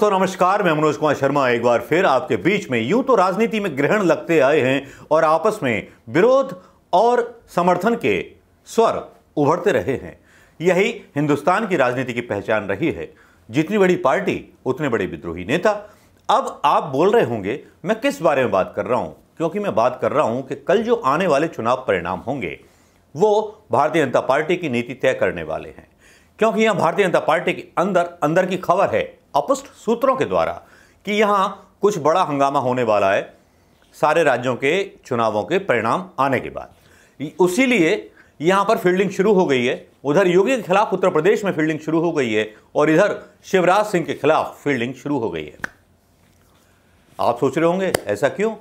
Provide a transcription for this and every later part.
दोस्तों नमस्कार मैं मनोज कुमार शर्मा एक बार फिर आपके बीच में यूं तो राजनीति में ग्रहण लगते आए हैं और आपस में विरोध और समर्थन के स्वर उभरते रहे हैं यही हिंदुस्तान की राजनीति की पहचान रही है जितनी बड़ी पार्टी उतने बड़े विद्रोही नेता अब आप बोल रहे होंगे मैं किस बारे में बात कर रहा हूं क्योंकि मैं बात कर रहा हूं कि कल जो आने वाले चुनाव परिणाम होंगे वो भारतीय जनता पार्टी की नीति तय करने वाले हैं क्योंकि यहां भारतीय जनता पार्टी के अंदर अंदर की खबर है अपुष्ट सूत्रों के द्वारा कि यहाँ कुछ बड़ा हंगामा होने वाला है सारे राज्यों के चुनावों के परिणाम आने के बाद उसी लिए यहाँ पर फील्डिंग शुरू हो गई है उधर योगी के खिलाफ उत्तर प्रदेश में फील्डिंग शुरू हो गई है और इधर शिवराज सिंह के खिलाफ फील्डिंग शुरू हो गई है आप सोच रहे होंगे ऐसा क्यों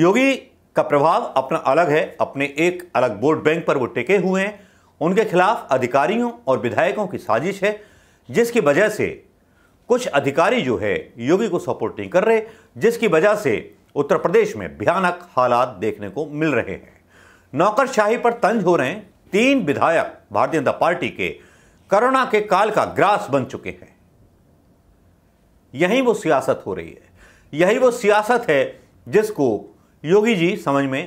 योगी का प्रभाव अपना अलग है अपने एक अलग वोट बैंक पर वो टिके हुए हैं उनके खिलाफ अधिकारियों और विधायकों की साजिश है जिसकी वजह से कुछ अधिकारी जो है योगी को सपोर्ट नहीं कर रहे जिसकी वजह से उत्तर प्रदेश में भयानक हालात देखने को मिल रहे हैं नौकरशाही पर तंज हो रहे तीन विधायक भारतीय जनता पार्टी के कोरोना के काल का ग्रास बन चुके हैं यही वो सियासत हो रही है यही वो सियासत है जिसको योगी जी समझ में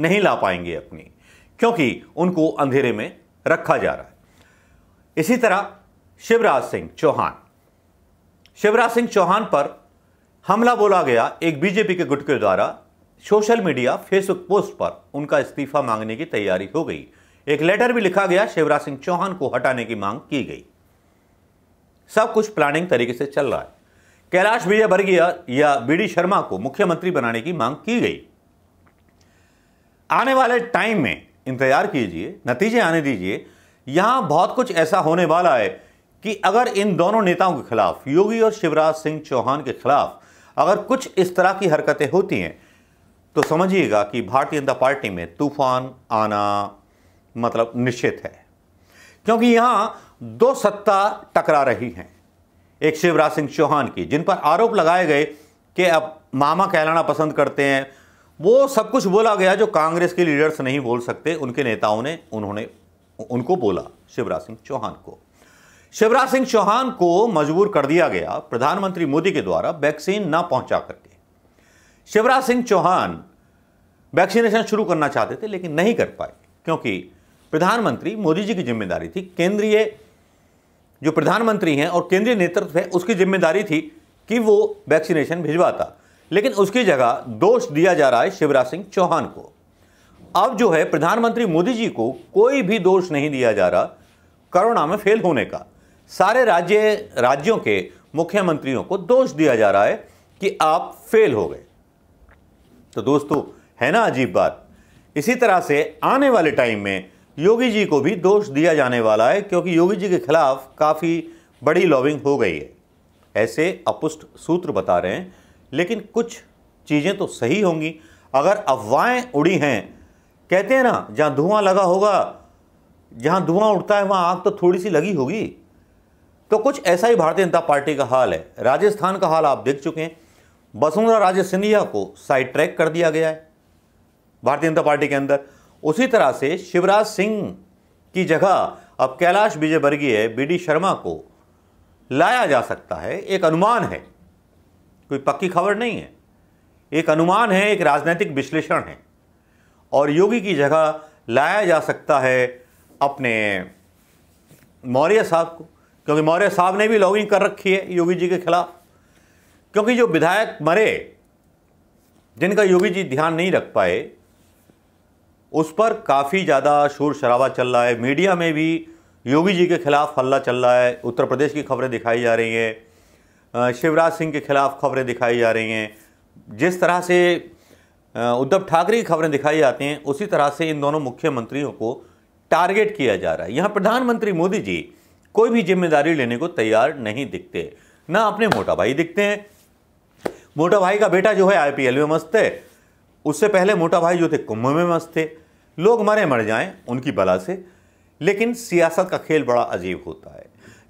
नहीं ला पाएंगे अपनी क्योंकि उनको अंधेरे में रखा जा रहा है इसी तरह शिवराज सिंह चौहान शिवराज सिंह चौहान पर हमला बोला गया एक बीजेपी के गुट के द्वारा सोशल मीडिया फेसबुक पोस्ट पर उनका इस्तीफा मांगने की तैयारी हो गई एक लेटर भी लिखा गया शिवराज सिंह चौहान को हटाने की मांग की गई सब कुछ प्लानिंग तरीके से चल रहा है कैलाश विजयवर्गीय या बी शर्मा को मुख्यमंत्री बनाने की मांग की गई आने वाले टाइम में इंतजार कीजिए नतीजे आने दीजिए यहां बहुत कुछ ऐसा होने वाला है कि अगर इन दोनों नेताओं के खिलाफ योगी और शिवराज सिंह चौहान के खिलाफ अगर कुछ इस तरह की हरकतें होती हैं तो समझिएगा कि भारतीय जनता पार्टी में तूफान आना मतलब निश्चित है क्योंकि यहां दो सत्ता टकरा रही हैं एक शिवराज सिंह चौहान की जिन पर आरोप लगाए गए कि अब मामा कहलाना पसंद करते हैं वो सब कुछ बोला गया जो कांग्रेस के लीडर्स नहीं बोल सकते उनके नेताओं ने उन्होंने उनको बोला शिवराज सिंह चौहान को शिवराज सिंह चौहान को मजबूर कर दिया गया प्रधानमंत्री मोदी के द्वारा वैक्सीन ना पहुंचा करके शिवराज सिंह चौहान वैक्सीनेशन शुरू करना चाहते थे लेकिन नहीं कर पाए क्योंकि प्रधानमंत्री मोदी जी की जिम्मेदारी थी केंद्रीय जो प्रधानमंत्री हैं और केंद्रीय नेतृत्व है उसकी जिम्मेदारी थी कि वो वैक्सीनेशन भिजवाता लेकिन उसकी जगह दोष दिया जा रहा है शिवराज सिंह चौहान को अब जो है प्रधानमंत्री मोदी जी को कोई भी दोष नहीं दिया जा रहा कोरोना में फेल होने का सारे राज्य राज्यों के मुख्यमंत्रियों को दोष दिया जा रहा है कि आप फेल हो गए तो दोस्तों है ना अजीब बात इसी तरह से आने वाले टाइम में योगी जी को भी दोष दिया जाने वाला है क्योंकि योगी जी के खिलाफ काफ़ी बड़ी लॉबिंग हो गई है ऐसे अपुष्ट सूत्र बता रहे हैं लेकिन कुछ चीज़ें तो सही होंगी अगर अफवाहें उड़ी हैं कहते हैं ना जहाँ धुआं लगा होगा जहाँ धुआं उड़ता है वहाँ आग तो थोड़ी सी लगी होगी तो कुछ ऐसा ही भारतीय जनता पार्टी का हाल है राजस्थान का हाल आप देख चुके हैं वसुंधरा राजे सिंधिया को साइड ट्रैक कर दिया गया है भारतीय जनता पार्टी के अंदर उसी तरह से शिवराज सिंह की जगह अब कैलाश विजयवर्गीय बी डी शर्मा को लाया जा सकता है एक अनुमान है कोई पक्की खबर नहीं है एक अनुमान है एक राजनीतिक विश्लेषण है और योगी की जगह लाया जा सकता है अपने मौर्य साहब को क्योंकि मौर्य साहब ने भी लॉगिंग कर रखी है योगी जी के खिलाफ क्योंकि जो विधायक मरे जिनका योगी जी ध्यान नहीं रख पाए उस पर काफ़ी ज़्यादा शोर शराबा चल रहा है मीडिया में भी योगी जी के खिलाफ हल्ला चल रहा है उत्तर प्रदेश की खबरें दिखाई जा रही हैं शिवराज सिंह के खिलाफ खबरें दिखाई जा रही हैं जिस तरह से उद्धव ठाकरे की खबरें दिखाई जाती हैं उसी तरह से इन दोनों मुख्यमंत्रियों को टारगेट किया जा रहा है यहाँ प्रधानमंत्री मोदी जी कोई भी जिम्मेदारी लेने को तैयार नहीं दिखते ना अपने मोटा भाई दिखते हैं मोटा भाई का बेटा जो है आईपीएल में मस्त है उससे पहले मोटा भाई जो थे कुंभ में मस्त थे लोग मरे मर जाएं उनकी बला से लेकिन सियासत का खेल बड़ा अजीब होता है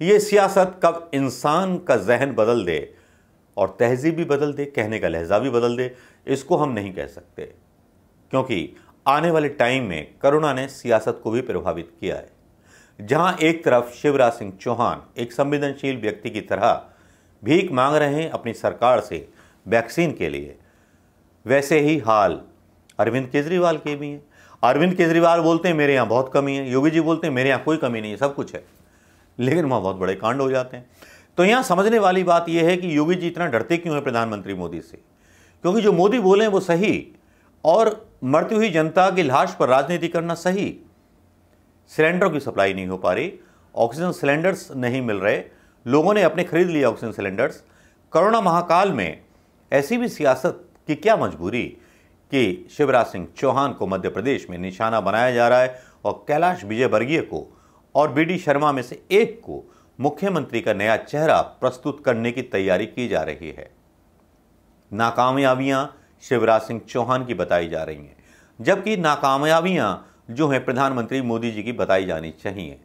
ये सियासत कब इंसान का जहन बदल दे और तहजीब भी बदल दे कहने का लहजा भी बदल दे इसको हम नहीं कह सकते क्योंकि आने वाले टाइम में करुणा ने सियासत को भी प्रभावित किया है जहां एक तरफ शिवराज सिंह चौहान एक संवेदनशील व्यक्ति की तरह भीख मांग रहे हैं अपनी सरकार से वैक्सीन के लिए वैसे ही हाल अरविंद केजरीवाल के भी हैं अरविंद केजरीवाल बोलते हैं मेरे यहाँ बहुत कमी है योगी जी बोलते हैं मेरे यहाँ कोई कमी नहीं है सब कुछ है लेकिन वहाँ बहुत बड़े कांड हो जाते हैं तो यहाँ समझने वाली बात यह है कि योगी जी इतना डरते क्यों हैं प्रधानमंत्री मोदी से क्योंकि जो मोदी बोले हैं वो सही और मरती हुई जनता की लाश पर राजनीति करना सही सिलेंडरों की सप्लाई नहीं हो पा रही ऑक्सीजन सिलेंडर्स नहीं मिल रहे लोगों ने अपने खरीद लिए ऑक्सीजन सिलेंडर्स कोरोना महाकाल में ऐसी भी सियासत की क्या मजबूरी कि शिवराज सिंह चौहान को मध्य प्रदेश में निशाना बनाया जा रहा है और कैलाश विजयवर्गीय को और बीडी शर्मा में से एक को मुख्यमंत्री का नया चेहरा प्रस्तुत करने की तैयारी की जा रही है नाकामयाबियां शिवराज सिंह चौहान की बताई जा रही हैं जबकि नाकामयाबियां जो है प्रधानमंत्री मोदी जी की बताई जानी चाहिए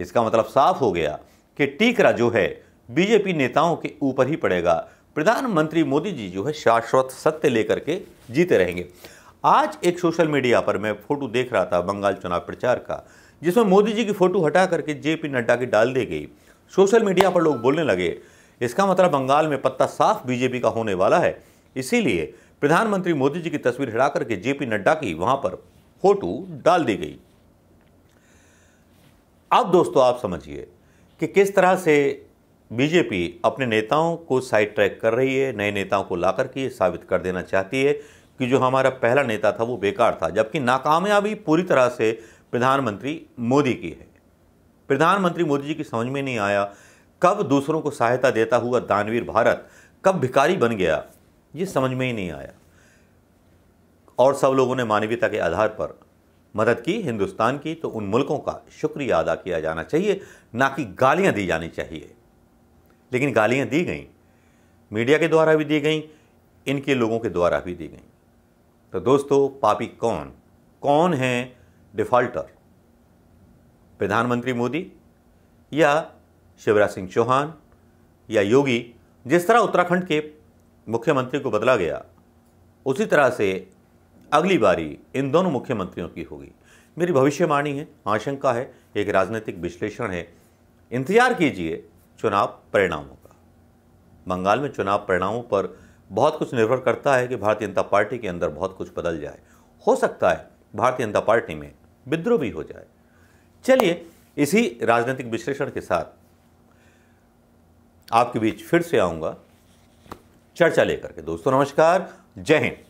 इसका मतलब साफ हो गया कि टीकरा जो है बीजेपी नेताओं के ऊपर ही पड़ेगा प्रधानमंत्री मोदी जी जो है शाश्वत सत्य लेकर के जीते रहेंगे आज एक सोशल मीडिया पर मैं फोटो देख रहा था बंगाल चुनाव प्रचार का जिसमें मोदी जी की फ़ोटो हटा करके जे पी नड्डा की डाल दी गई सोशल मीडिया पर लोग बोलने लगे इसका मतलब बंगाल में पत्ता साफ बीजेपी का होने वाला है इसीलिए प्रधानमंत्री मोदी जी की तस्वीर हटा करके जे पी नड्डा की वहाँ पर फोटो डाल दी गई अब दोस्तों आप समझिए कि किस तरह से बीजेपी अपने नेताओं को साइड ट्रैक कर रही है नए नेताओं को ला करके ये साबित कर देना चाहती है कि जो हमारा पहला नेता था वो बेकार था जबकि नाकामयाबी पूरी तरह से प्रधानमंत्री मोदी की है प्रधानमंत्री मोदी जी की समझ में नहीं आया कब दूसरों को सहायता देता हुआ दानवीर भारत कब भिकारी बन गया ये समझ में ही नहीं आया और सब लोगों ने मानवीयता के आधार पर मदद की हिंदुस्तान की तो उन मुल्कों का शुक्रिया अदा किया जाना चाहिए ना कि गालियाँ दी जानी चाहिए लेकिन गालियाँ दी गई मीडिया के द्वारा भी दी गई इनके लोगों के द्वारा भी दी गई तो दोस्तों पापी कौन कौन है डिफ़ॉल्टर प्रधानमंत्री मोदी या शिवराज सिंह चौहान या योगी जिस तरह उत्तराखंड के मुख्यमंत्री को बदला गया उसी तरह से अगली बारी इन दोनों मुख्यमंत्रियों की होगी मेरी भविष्यवाणी है आशंका है एक राजनीतिक विश्लेषण है इंतजार कीजिए चुनाव परिणामों का बंगाल में चुनाव परिणामों पर बहुत कुछ निर्भर करता है कि भारतीय जनता पार्टी के अंदर बहुत कुछ बदल जाए हो सकता है भारतीय जनता पार्टी में विद्रोह भी हो जाए चलिए इसी राजनीतिक विश्लेषण के साथ आपके बीच फिर से आऊँगा चर्चा लेकर के दोस्तों नमस्कार जय हिंद